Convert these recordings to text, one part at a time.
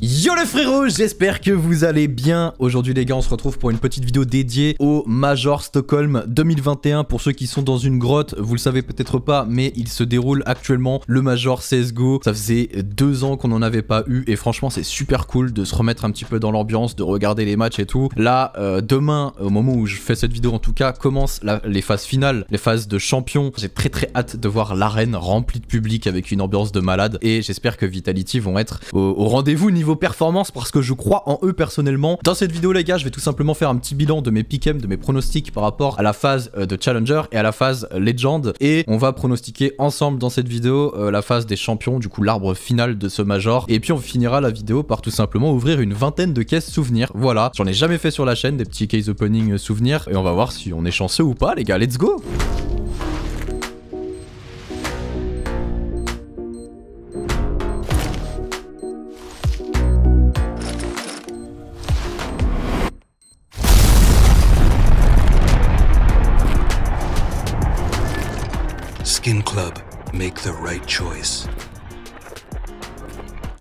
Yo les frérots, j'espère que vous allez bien. Aujourd'hui les gars, on se retrouve pour une petite vidéo dédiée au Major Stockholm 2021. Pour ceux qui sont dans une grotte, vous le savez peut-être pas, mais il se déroule actuellement le Major CSGO. Ça faisait deux ans qu'on n'en avait pas eu et franchement c'est super cool de se remettre un petit peu dans l'ambiance, de regarder les matchs et tout. Là, euh, demain, au moment où je fais cette vidéo en tout cas, commence les phases finales, les phases de champion. J'ai très très hâte de voir l'arène remplie de public avec une ambiance de malade et j'espère que Vitality vont être au rendez-vous niveau vos performance parce que je crois en eux personnellement. Dans cette vidéo les gars, je vais tout simplement faire un petit bilan de mes pick de mes pronostics par rapport à la phase euh, de Challenger et à la phase euh, légende Et on va pronostiquer ensemble dans cette vidéo euh, la phase des champions, du coup l'arbre final de ce Major. Et puis on finira la vidéo par tout simplement ouvrir une vingtaine de caisses souvenirs. Voilà, j'en ai jamais fait sur la chaîne des petits case opening souvenirs. Et on va voir si on est chanceux ou pas les gars, let's go Club, make the right choice.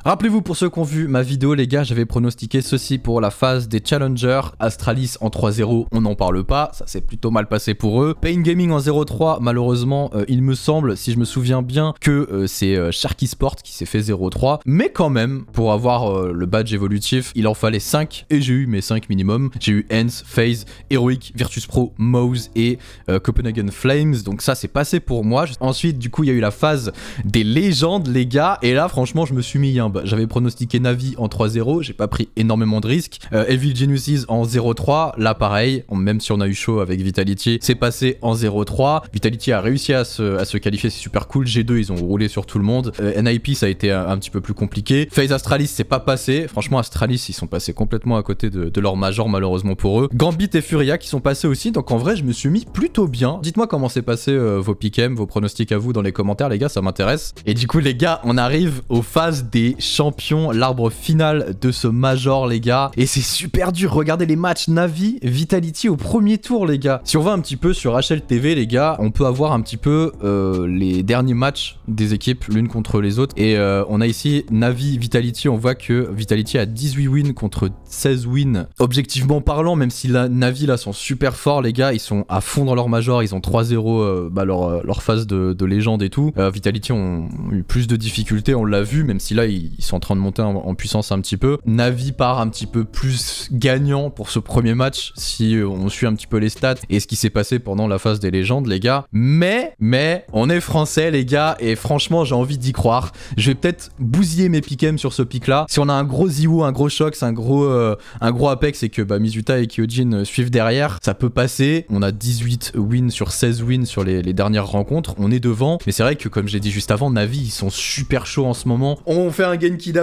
Rappelez-vous pour ceux qui ont vu ma vidéo les gars, j'avais pronostiqué ceci pour la phase des challengers. Astralis en 3-0, on n'en parle pas, ça s'est plutôt mal passé pour eux. Pain Gaming en 0-3, malheureusement, euh, il me semble, si je me souviens bien, que euh, c'est euh, Sharky Sport qui s'est fait 0-3. Mais quand même, pour avoir le badge évolutif, il en fallait 5 et j'ai eu mes 5 minimum. J'ai eu Hans, Phase, Heroic, Virtus Pro, Mouse et Copenhagen Flames. Donc ça c'est passé pour moi. Ensuite, du coup, il y a eu la phase des légendes les gars et là franchement, je me suis mis un bah, j'avais pronostiqué Navi en 3-0, j'ai pas pris énormément de risques. Evil euh, Genesis en 0-3, là pareil, même si on a eu chaud avec Vitality, c'est passé en 0-3. Vitality a réussi à se, qualifier, c'est super cool. G2, ils ont roulé sur tout le monde. Euh, NIP, ça a été un, petit peu plus compliqué. Phase Astralis, c'est pas passé. Franchement, Astralis, ils sont passés complètement à côté de, leur major, malheureusement pour eux. Gambit et Furia qui sont passés aussi, donc en vrai, je me suis mis plutôt bien. Dites-moi comment s'est passé euh, vos PKM, vos pronostics à vous dans les commentaires, les gars, ça m'intéresse. Et du coup, les gars, on arrive aux phases des Champion, l'arbre final de ce major les gars. Et c'est super dur, regardez les matchs Navi, Vitality au premier tour les gars. Si on va un petit peu sur HLTV les gars, on peut avoir un petit peu euh, les derniers matchs des équipes l'une contre les autres. Et euh, on a ici Navi, Vitality, on voit que Vitality a 18 wins contre 16 wins. Objectivement parlant, même si la Navi là sont super forts les gars, ils sont à fond dans leur major, ils ont 3-0 euh, bah, leur, phase de, légende et tout. Vitality ont, ont eu plus de difficultés, on l'a vu, même si là ils ils sont en train de monter en, puissance un petit peu. Navi part un petit peu plus gagnant pour ce premier match si euh, on suit un petit peu les stats et ce qui s'est passé pendant la phase des légendes, les gars. Mais, mais, on est français, les gars, et franchement, j'ai envie d'y croire. Je vais peut-être bousiller mes piquems sur ce pic-là. Si on a un gros Ziwoo, un gros Shox, un gros, euh, un gros Apex et que bah, Mizuta et Kyojin euh, suivent derrière, ça peut passer. On a 18 wins sur 16 wins sur les, les dernières rencontres. On est devant. Mais c'est vrai que, comme j'ai dit juste avant, Navi, ils sont super chauds en ce moment. On fait un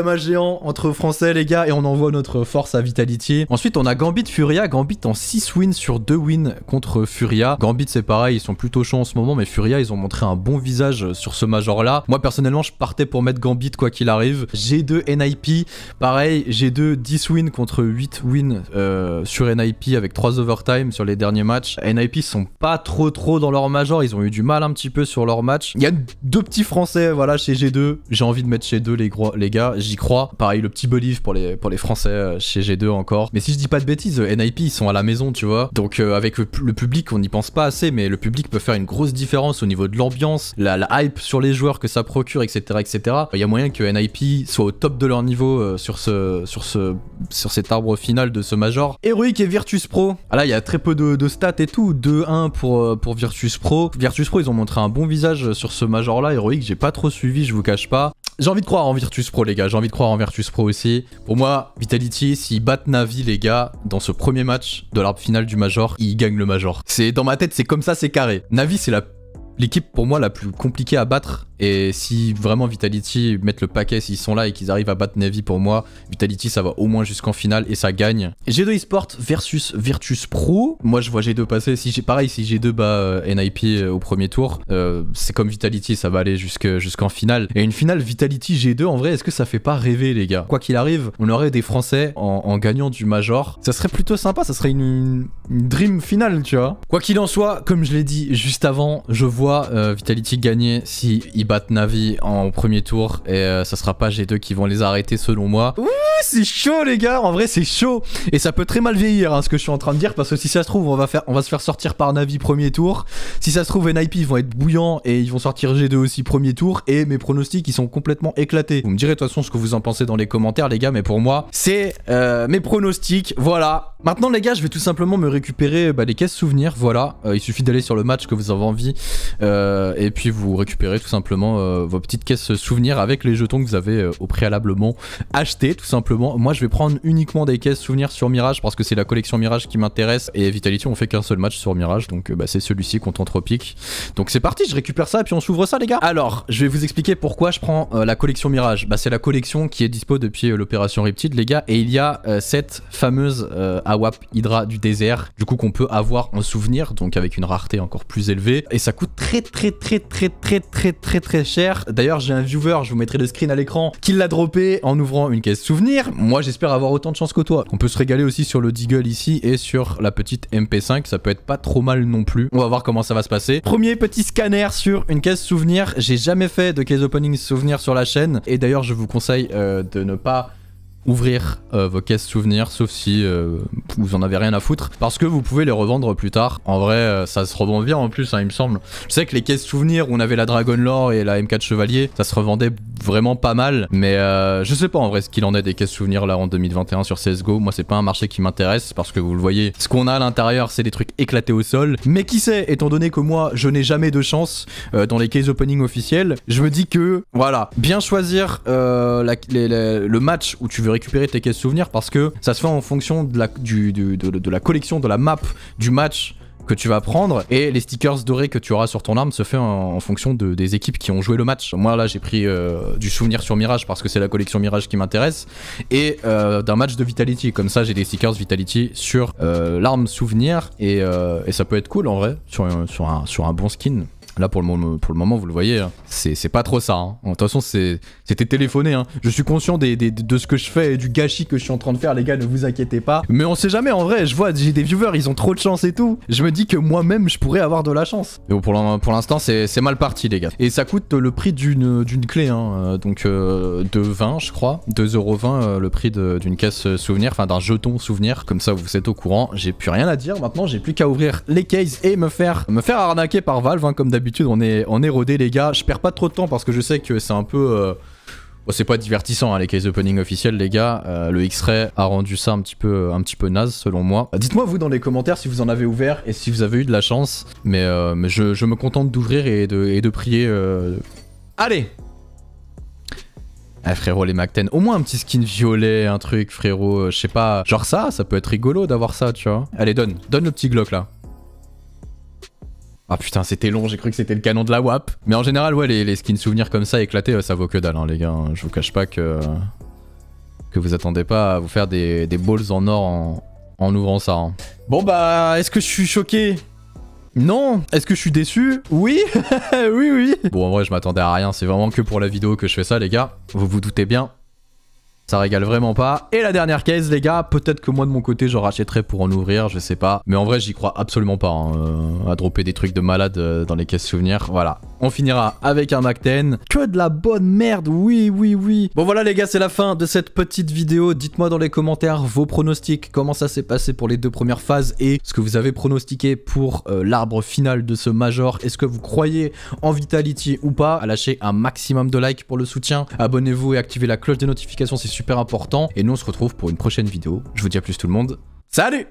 un géant entre Français, les gars, et on envoie notre force à Vitality. Ensuite, on a Gambit Furia. Gambit en 6 wins sur 2 wins contre Furia. Gambit, c'est pareil, ils sont plutôt chauds en ce moment, mais Furia, ils ont montré un bon visage sur ce major-là. Moi, personnellement, je partais pour mettre Gambit quoi qu'il arrive. G2 NIP, pareil, G2 10 wins contre 8 wins euh, sur NIP avec 3 overtime sur les derniers matchs. NIP sont pas trop trop dans leur major, ils ont eu du mal un petit peu sur leur match. Il y a deux petits français, voilà, chez G2. J'ai envie de mettre chez 2 les gros, les les gars, j'y crois. Pareil, le petit believe pour les, pour les Français euh, chez G2 encore. Mais si je dis pas de bêtises, euh, NIP, ils sont à la maison, tu vois. Donc euh, avec le, public, on n'y pense pas assez, mais le public peut faire une grosse différence au niveau de l'ambiance, la, hype sur les joueurs que ça procure, etc. etc. Il y a moyen que NIP soit au top de leur niveau sur, ce, sur, ce, sur cet arbre final de ce Major. Héroïque et Virtus Pro. Ah là, il y a très peu de, stats et tout. 2-1 pour, pour Virtus Pro. Virtus Pro, ils ont montré un bon visage sur ce Major là. Héroïque, j'ai pas trop suivi, je vous cache pas. J'ai envie de croire en Virtus Pro, les gars. J'ai envie de croire en Virtus Pro aussi. Pour moi, Vitality, s'ils battent Navi, les gars, dans ce premier match de l'arbre finale du Major, ils gagnent le Major. C'est Dans ma tête, c'est comme ça, c'est carré. Navi, c'est l'équipe, pour moi, la plus compliquée à battre et si vraiment Vitality mettent le paquet, s'ils sont là et qu'ils arrivent à battre Navy pour moi, Vitality ça va au moins jusqu'en finale et ça gagne. G2 Esport versus Virtus Pro. Moi je vois G2 passer. Si j'ai pareil, si G2 bat euh, NIP euh, au premier tour, euh, c'est comme Vitality, ça va aller jusqu'en finale. Et une finale Vitality G2, en vrai, est-ce que ça fait pas rêver les gars Quoi qu'il arrive, on aurait des Français en, gagnant du Major. Ça serait plutôt sympa, ça serait une, dream finale, tu vois. Quoi qu'il en soit, comme je l'ai dit juste avant, je vois Vitality gagner si ils battent Navi en premier tour et euh, ça sera pas G2 qui vont les arrêter selon moi c'est chaud les gars, en vrai c'est chaud et ça peut très mal vieillir hein, ce que je suis en train de dire parce que si ça se trouve on va faire on va se faire sortir par Navi premier tour. Si ça se trouve NIP ils vont être bouillants et ils vont sortir G2 aussi premier tour et mes pronostics ils sont complètement éclatés. Vous me direz de toute façon ce que vous en pensez dans les commentaires les gars mais pour moi c'est euh, mes pronostics, voilà. Maintenant les gars je vais tout simplement me récupérer les bah, caisses souvenirs, voilà. Euh, il suffit d'aller sur le match que vous avez envie euh, et puis vous récupérez tout simplement vos petites caisses souvenirs avec les jetons que vous avez au préalablement achetés tout simplement moi, je vais prendre uniquement des caisses souvenirs sur Mirage parce que c'est la collection Mirage qui m'intéresse. Et Vitality, on fait qu'un seul match sur Mirage, donc euh, bah, c'est celui-ci contre Anthropique. Donc c'est parti, je récupère ça et puis on s'ouvre ça, les gars. Alors, je vais vous expliquer pourquoi je prends euh, la collection Mirage. Bah, c'est la collection qui est dispo depuis euh, l'opération Riptide, les gars. Et il y a cette fameuse AWAP Hydra du désert, du coup, qu'on peut avoir en souvenir, donc avec une rareté encore plus élevée. Et ça coûte très, très, très, très, très, très, très, très cher. D'ailleurs, j'ai un viewer, je vous mettrai le screen à l'écran, qui l'a droppé en ouvrant une caisse souvenir. Moi, j'espère avoir autant de chance que toi. On peut se régaler aussi sur le Deagle ici et sur la petite MP5. Ça peut être pas trop mal non plus. On va voir comment ça va se passer. Premier petit scanner sur une caisse souvenir. J'ai jamais fait de case opening souvenir sur la chaîne. Et d'ailleurs, je vous conseille euh, de ne pas ouvrir euh, vos caisses souvenirs, sauf si euh, vous en avez rien à foutre, parce que vous pouvez les revendre plus tard. En vrai, ça se revend bien en plus, hein, il me semble. Je sais que les caisses souvenirs où on avait la Dragon Lore et la M4 Chevalier, ça se revendait vraiment pas mal. Mais euh, je sais pas en vrai ce qu'il en est des caisses souvenirs là en 2021 sur CSGO. Moi, c'est pas un marché qui m'intéresse parce que vous le voyez, ce qu'on a à l'intérieur, c'est des trucs éclatés au sol. Mais qui sait, étant donné que moi, je n'ai jamais de chance euh, dans les case opening officiels, je me dis que voilà, bien choisir euh, le match où tu veux récupérer tes caisses souvenirs parce que ça se fait en fonction de la, de la collection, de la map du match que tu vas prendre et les stickers dorés que tu auras sur ton arme se fait en, fonction de, des équipes qui ont joué le match. Moi là j'ai pris euh, du souvenir sur Mirage parce que c'est la collection Mirage qui m'intéresse et euh, d'un match de Vitality. Comme ça j'ai des stickers Vitality sur euh, l'arme souvenir et, ça peut être cool en vrai sur, sur, un, sur un bon skin. Là, pour le, moment, vous le voyez, hein. c'est pas trop ça. Hein. De toute façon, c'était téléphoné. Hein. Je suis conscient de ce que je fais et du gâchis que je suis en train de faire, les gars, ne vous inquiétez pas. Mais on sait jamais, en vrai, je vois, des viewers, ils ont trop de chance et tout. Je me dis que moi-même, je pourrais avoir de la chance. Mais bon, pour l'instant, c'est mal parti, les gars. Et ça coûte le prix d'une clé, euh, donc euh, de 20, je crois. 2,20€ euh, le prix d'une caisse souvenir, enfin d'un jeton souvenir. Comme ça, vous êtes au courant. J'ai plus rien à dire. Maintenant, j'ai plus qu'à ouvrir les cases et me faire, me faire arnaquer par Valve, comme d'habitude on est, on rodé, les gars. Je perds pas trop de temps parce que je sais que c'est un peu. Euh, c'est pas divertissant hein, les case opening officiels les gars, euh, le X-Ray a rendu ça un petit peu, un naze selon moi. Euh, dites-moi vous dans les commentaires si vous en avez ouvert et si vous avez eu de la chance, mais, je, me contente d'ouvrir et de, prier. Allez eh, frérot les MacTen, au moins un petit skin violet, un truc frérot, je sais pas, genre ça, ça peut être rigolo d'avoir ça tu vois. Allez donne, donne le petit Glock là. Ah putain, c'était long, j'ai cru que c'était le canon de la WAP. Mais en général, ouais, les, skins souvenirs comme ça éclatés, euh, ça vaut que dalle, hein, les gars. Hein. Je vous cache pas que, que vous attendez pas à vous faire des, des balls en or en, ouvrant ça. Hein. Bon bah, est-ce que je suis choqué non Est-ce que je suis déçu Oui Oui, oui Bon, en vrai, je m'attendais à rien. C'est vraiment que pour la vidéo que je fais ça, les gars. Vous vous doutez bien. Ça régale vraiment pas. Et la dernière case, les gars, peut-être que moi de mon côté, j'en rachèterais pour en ouvrir, je sais pas. Mais en vrai, j'y crois absolument pas hein, euh, à dropper des trucs de malade euh, dans les caisses souvenirs. Voilà. On finira avec un Mac 10. Que de la bonne merde, oui, oui, oui. Bon voilà les gars, c'est la fin de cette petite vidéo. Dites-moi dans les commentaires vos pronostics, comment ça s'est passé pour les deux premières phases et ce que vous avez pronostiqué pour euh, l'arbre final de ce Major. Est-ce que vous croyez en Vitality ou pas Lâchez un maximum de likes pour le soutien. Abonnez-vous et activez la cloche des notifications, super important. Et nous, on se retrouve pour une prochaine vidéo. Je vous dis à plus tout le monde. Salut